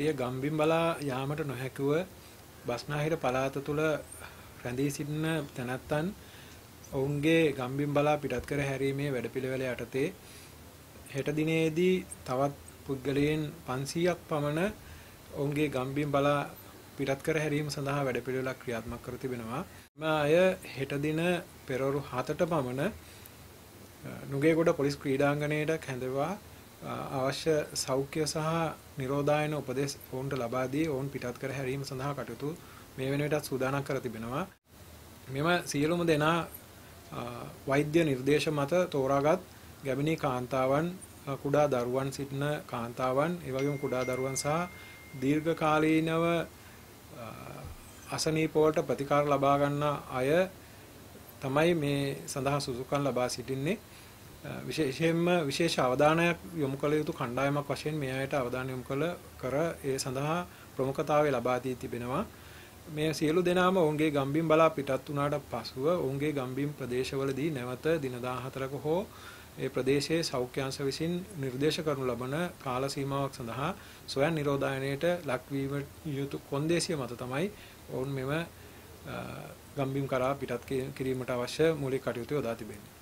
සිය ගම්බිම් බලා යාමට නොහැකිව බස්නාහිර පළාත තුල රැඳී සිටින තැනැත්තන් ඔවුන්ගේ ගම්බිම් බලා පිටත් කර හැරීමේ වැඩපිළිවෙල යටතේ හෙට දිනේදී තවත් පුද්ගලයන් 500ක් පමණ ඔවුන්ගේ ගම්බිම් බලා පිටත් කර හැරීම සඳහා වැඩපිළිවෙලක් ක්‍රියාත්මක කර තිබෙනවා. මේ අය හෙට දින පෙරවරු 7ට පමණ නුගේගොඩ පොලිස් ක්‍රීඩාංගණයට කැඳවා අවශ්‍ය සෞඛ්‍ය සහ නිරෝධායන උපදෙස් ඔවුන්ට ලබා දී ඔවුන් පිටත් කර හැරීම සඳහා කටයුතු මේ වෙනුවටත් සූදානම් කර තිබෙනවා. මෙම සියලුම දෙනා වෛද්‍ය නිර්දේශ මත තෝරාගත් ගැබිනී කාන්තාවන් කුඩා දරුවන් සිටින කාන්තාවන් ඒ වගේම කුඩා දරුවන් සහ දීර්ඝ කාලීනව අසනීපවට ප්‍රතිකාර ලබා ගන්නා අය තමයි මේ සඳහා සුසුකම් ලබා සිටින්නේ විශේෂයෙන්ම විශේෂ අවධානයක් යොමු කළ යුතු කණ්ඩායමක් වශයෙන් මේ අයට අවධානය යොමු කළ කර ඒ සඳහා ප්‍රමුඛතාවය ලබා දී තිබෙනවා. මේ සියලු දෙනාම ඔවුන්ගේ ගම්බිම් බලා පිටත් වුණාට පසුව ඔවුන්ගේ ගම්බිම් ප්‍රදේශවලදී නැවත දින 14ක හෝ ඒ ප්‍රදේශයේ සෞඛ්‍යාංශ විසින් නිර්දේශ කරනු ලබන කාල සීමාවක් සඳහා සොයන් නිරෝධායනයට ලක්වීම යුතු කොන්දේසිය මත තමයි ඔවුන් මෙම ගම්බිම් කරා පිටත් කිරීමට අවශ්‍ය මූලික කටයුතු යොදා තිබෙන්නේ.